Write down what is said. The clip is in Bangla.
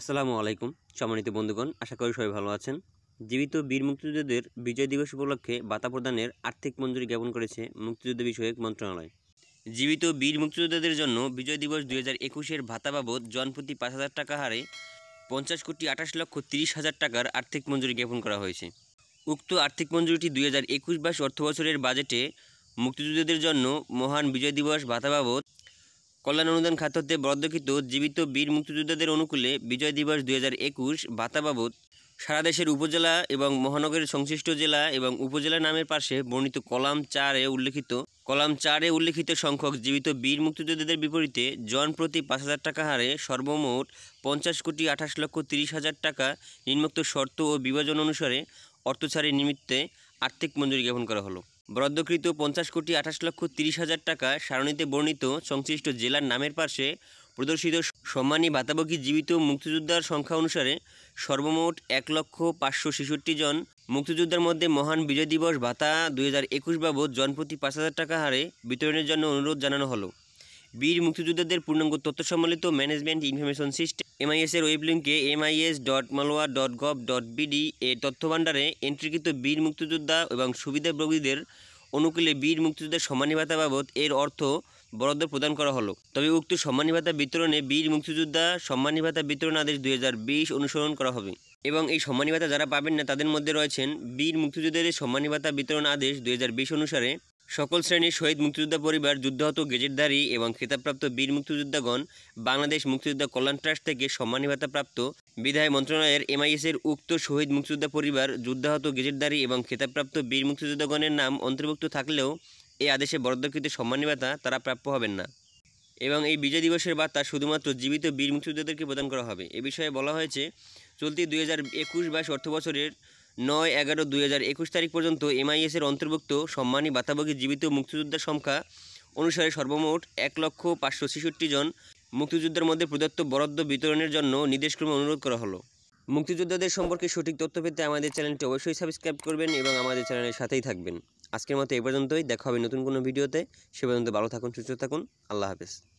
আসসালামু আলাইকুম সম্মানিত বন্ধুগণ আশা করি সবাই ভালো আছেন জীবিত বীর মুক্তিযোদ্ধাদের বিজয় দিবস উপলক্ষে বাতা প্রদানের আর্থিক মঞ্জুরি জ্ঞাপন করেছে মুক্তিযুদ্ধ বিষয়ক মন্ত্রণালয় জীবিত বীর মুক্তিযোদ্ধাদের জন্য বিজয় দিবস দুই হাজার একুশের ভাতা বাবদ জনপ্রতি পাঁচ হাজার টাকা হারে পঞ্চাশ কোটি আঠাশ লক্ষ তিরিশ হাজার টাকার আর্থিক মঞ্জুরি জ্ঞাপন করা হয়েছে উক্ত আর্থিক মঞ্জুরিটি দুই হাজার একুশ বাইশ অর্থবছরের বাজেটে মুক্তিযুদ্ধদের জন্য মহান বিজয় দিবস ভাতা বাবদ কল্যাণ অনুদান খাত হতে বরাদ্দকৃত জীবিত বীর মুক্তিযোদ্ধাদের অনুকূলে বিজয় দিবস দুই হাজার একুশ ভাতা বাবদ সারা দেশের উপজেলা এবং মহানগরের সংশ্লিষ্ট জেলা এবং উপজেলা নামের পাশে বর্ণিত কলাম চারে উল্লেখিত কলাম চারে উল্লেখিত সংখ্যক জীবিত বীর মুক্তিযোদ্ধাদের বিপরীতে জন প্রতি পাঁচ হাজার টাকা হারে সর্বমোট পঞ্চাশ কোটি আঠাশ লক্ষ তিরিশ হাজার টাকা নিম্নোক্ত শর্ত ও বিভাজন অনুসারে ছাড়ের নিমিত্তে আর্থিক মঞ্জুরি জ্ঞাপন করা হলো বরাদ্দকৃত পঞ্চাশ কোটি আঠাশ লক্ষ তিরিশ হাজার টাকা সারণীতে বর্ণিত সংশ্লিষ্ট জেলার নামের পাশে প্রদর্শিত সম্মানী ভাতাভোগী জীবিত মুক্তিযোদ্ধার সংখ্যা অনুসারে সর্বমোট এক লক্ষ পাঁচশো ছেষট্টি জন মুক্তিযোদ্ধার মধ্যে মহান বিজয় দিবস ভাতা দুই হাজার একুশ বাবদ জনপ্রতি পাঁচ হাজার টাকা হারে বিতরণের জন্য অনুরোধ জানানো হলো বীর মুক্তিযোদ্ধাদের পূর্ণাঙ্গ তথ্য সম্বলিত ম্যানেজমেন্ট ইনফরমেশন সিস্টেম এমআইএসের ওয়েব লিঙ্কে MIS dot molwa dot gov dot BD এর তথ্যভাণ্ডারে এন্ট্রিকৃত বীর মুক্তিযোদ্ধা এবং সুবিধাভোগীদের অনুকূলে বীর মুক্তিযোদ্ধার সম্মানী ভাতা বাবদ এর অর্থ বরাদ্দ প্রদান করা হলো তবে উক্ত সম্মানী ভাতা বিতরণে বীর মুক্তিযোদ্ধা সম্মানী ভাতা বিতরণ আদেশ দুই অনুসরণ করা হবে এবং এই সম্মানী ভাতা যারা পাবেন না তাদের মধ্যে রয়েছেন বীর মুক্তিযোদ্ধাদের সম্মানী ভাতা বিতরণ আদেশ দুই অনুসারে সকল শ্রেণীর শহীদ মুক্তিযোদ্ধা পরিবার যুদ্ধহত গেজেটধারী এবং খেতাবপ্রাপ্ত বীর মুক্তিযোদ্ধাগণ বাংলাদেশ মুক্তিযোদ্ধা কল্যাণ ট্রাস্ট থেকে সম্মানী ভাতাপ্রাপ্ত বিধায় মন্ত্রণালয়ের এমআইএসের উক্ত শহীদ মুক্তিযোদ্ধা পরিবার যুদ্ধাহত গেজেটধারী এবং খেতাবপ্রাপ্ত বীর মুক্তিযোদ্ধাগণের নাম অন্তর্ভুক্ত থাকলেও এই আদেশে বরাদ্দকৃত সম্মানী ভাতা তারা প্রাপ্য হবেন না এবং এই বিজয় দিবসের বার্তা শুধুমাত্র জীবিত বীর মুক্তিযোদ্ধাদেরকে প্রদান করা হবে এ বিষয়ে বলা হয়েছে চলতি দুই হাজার একুশ বাইশ অর্থবছরের নয় এগারো দুই হাজার একুশ তারিখ পর্যন্ত এমআইএসের অন্তর্ভুক্ত সম্মানী বাতাবগী জীবিত মুক্তিযোদ্ধার সংখ্যা অনুসারে সর্বমোট এক লক্ষ পাঁচশো ছেষট্টি জন মুক্তিযোদ্ধার মধ্যে প্রদত্ত বরাদ্দ বিতরণের জন্য নির্দেশক্রমে অনুরোধ করা হলো মুক্তিযোদ্ধাদের সম্পর্কে সঠিক তথ্য পেতে আমাদের চ্যানেলটি অবশ্যই সাবস্ক্রাইব করবেন এবং আমাদের চ্যানেলের সাথেই থাকবেন আজকের মতো এ পর্যন্তই দেখা হবে নতুন কোনো ভিডিওতে সে পর্যন্ত ভালো থাকুন সুস্থ থাকুন আল্লাহ হাফেজ